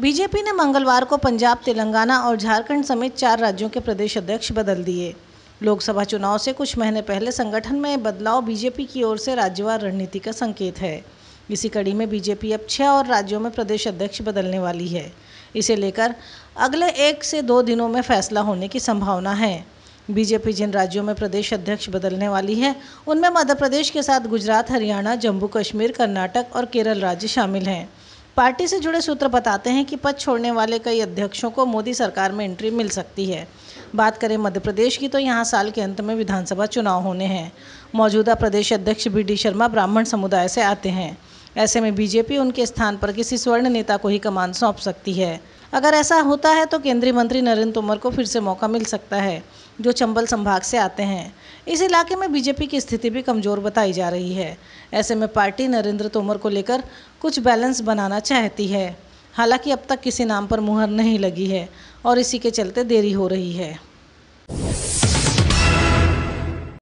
BJP ने मंगलवार को पंजाब तेलंगाना और झारखंड समेत चार राज्यों के प्रदेश अध्यक्ष बदल दिए लोकसभा चुनाव से कुछ महीने पहले संगठन में बदलाव बीजेपी की ओर से राज्यवार रणनीति का संकेत है इसी कड़ी में बीजेपी अब छः और राज्यों में प्रदेश अध्यक्ष बदलने वाली है इसे लेकर अगले एक से दो दिनों में फैसला होने की संभावना है बीजेपी जिन राज्यों में प्रदेश अध्यक्ष बदलने वाली है उनमें मध्य प्रदेश के साथ गुजरात हरियाणा जम्मू कश्मीर कर्नाटक और केरल राज्य शामिल हैं पार्टी से जुड़े सूत्र बताते हैं कि पद छोड़ने वाले कई अध्यक्षों को मोदी सरकार में एंट्री मिल सकती है बात करें मध्य प्रदेश की तो यहाँ साल के अंत में विधानसभा चुनाव होने हैं मौजूदा प्रदेश अध्यक्ष बी डी शर्मा ब्राह्मण समुदाय से आते हैं ऐसे में बीजेपी उनके स्थान पर किसी स्वर्ण नेता को ही कमान सौंप सकती है अगर ऐसा होता है तो केंद्रीय मंत्री नरेंद्र तोमर को फिर से मौका मिल सकता है जो चंबल संभाग से आते हैं इस इलाके में बीजेपी की स्थिति भी कमज़ोर बताई जा रही है ऐसे में पार्टी नरेंद्र तोमर को लेकर कुछ बैलेंस बनाना चाहती है हालांकि अब तक किसी नाम पर मुहर नहीं लगी है और इसी के चलते देरी हो रही है